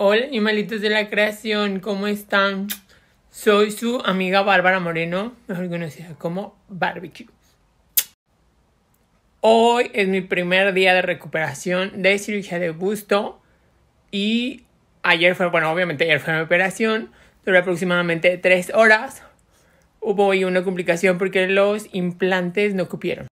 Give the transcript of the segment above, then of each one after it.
Hola animalitos de la creación, ¿cómo están? Soy su amiga Bárbara Moreno, mejor conocida como Barbecue. Hoy es mi primer día de recuperación de cirugía de busto y ayer fue, bueno, obviamente ayer fue mi operación, duró aproximadamente 3 horas. Hubo hoy una complicación porque los implantes no cupieron.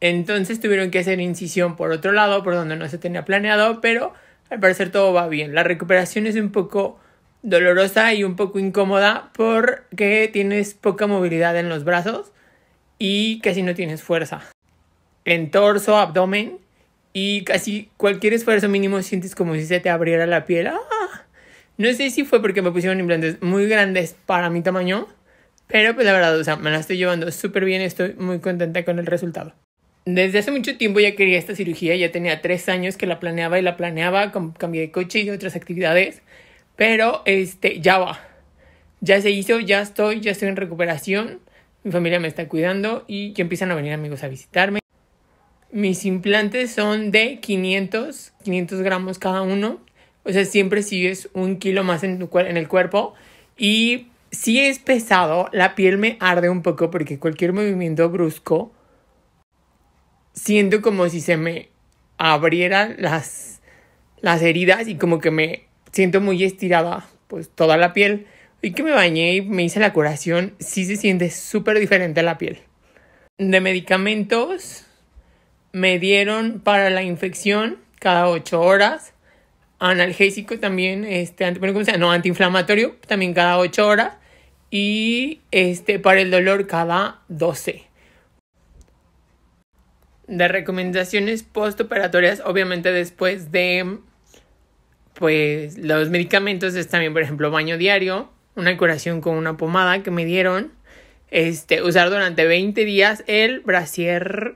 Entonces tuvieron que hacer incisión por otro lado, por donde no se tenía planeado, pero al parecer todo va bien. La recuperación es un poco dolorosa y un poco incómoda porque tienes poca movilidad en los brazos y casi no tienes fuerza. En torso, abdomen y casi cualquier esfuerzo mínimo sientes como si se te abriera la piel. ¡Ah! No sé si fue porque me pusieron implantes muy grandes para mi tamaño, pero pues la verdad, o sea, me la estoy llevando súper bien, estoy muy contenta con el resultado desde hace mucho tiempo ya quería esta cirugía, ya tenía tres años que la planeaba y la planeaba, cambié de coche y otras actividades, pero este, ya va, ya se hizo, ya estoy, ya estoy en recuperación, mi familia me está cuidando y ya empiezan a venir amigos a visitarme. Mis implantes son de 500, 500 gramos cada uno, o sea, siempre sigues un kilo más en, en el cuerpo y si es pesado, la piel me arde un poco porque cualquier movimiento brusco siento como si se me abrieran las, las heridas y como que me siento muy estirada, pues toda la piel. Y que me bañé y me hice la curación, sí se siente súper diferente la piel. De medicamentos, me dieron para la infección cada 8 horas. Analgésico también, este, No, antiinflamatorio también cada 8 horas. Y este, para el dolor cada 12 de recomendaciones postoperatorias, obviamente después de pues los medicamentos es también, por ejemplo, baño diario, una curación con una pomada que me dieron, este, usar durante 20 días el brasier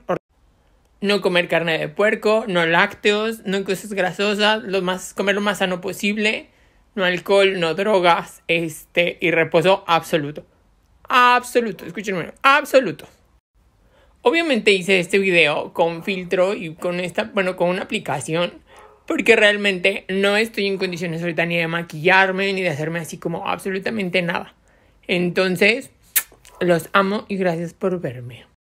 no comer carne de puerco, no lácteos, no cosas grasosas, lo más, comer lo más sano posible, no alcohol, no drogas, este, y reposo absoluto. Absoluto, escúchenme, absoluto. Obviamente hice este video con filtro y con esta, bueno, con una aplicación porque realmente no estoy en condiciones ahorita ni de maquillarme ni de hacerme así como absolutamente nada. Entonces, los amo y gracias por verme.